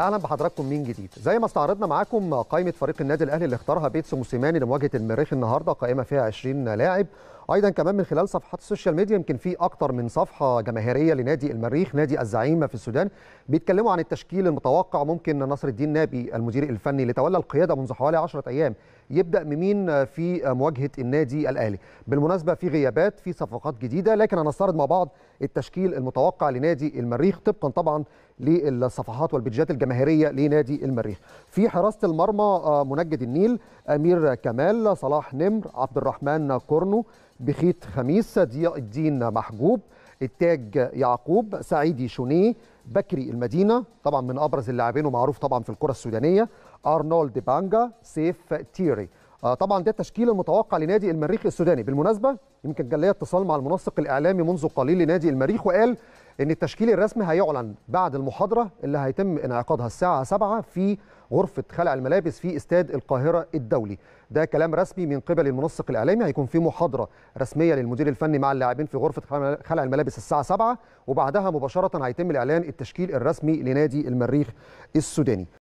اهلا بحضراتكم من جديد زي ما استعرضنا معاكم قائمه فريق النادي الاهلي اللي اختارها بيتسو موسيماني لمواجهه المريخ النهارده قائمه فيها 20 لاعب ايضا كمان من خلال صفحات السوشيال ميديا يمكن في اكتر من صفحه جماهيريه لنادي المريخ نادي الزعيمه في السودان بيتكلموا عن التشكيل المتوقع ممكن نصر الدين نابي المدير الفني اللي تولى القياده منذ حوالي 10 ايام يبدا ممين في مواجهه النادي الاهلي بالمناسبه في غيابات في صفقات جديده لكن هنستعرض مع بعض التشكيل المتوقع لنادي المريخ طبقا طبعا للصفحات والبيدجات الجماهيريه لنادي المريخ في حراسه المرمى آه، منجد النيل امير كمال صلاح نمر عبد الرحمن كورنو بخيت خميس ضياء الدين محجوب التاج يعقوب سعيدي شونيه بكري المدينه طبعا من ابرز اللاعبين ومعروف طبعا في الكره السودانيه ارنولد بانجا سيف تيري آه، طبعا ده التشكيل المتوقع لنادي المريخ السوداني بالمناسبه يمكن ليا اتصال مع المنسق الاعلامي منذ قليل لنادي المريخ وقال ان التشكيل الرسمي هيعلن بعد المحاضره اللي هيتم انعقادها الساعه 7 في غرفه خلع الملابس في استاد القاهره الدولي ده كلام رسمي من قبل المنسق الاعلامي هيكون في محاضره رسميه للمدير الفني مع اللاعبين في غرفه خلع الملابس الساعه 7 وبعدها مباشره هيتم اعلان التشكيل الرسمي لنادي المريخ السوداني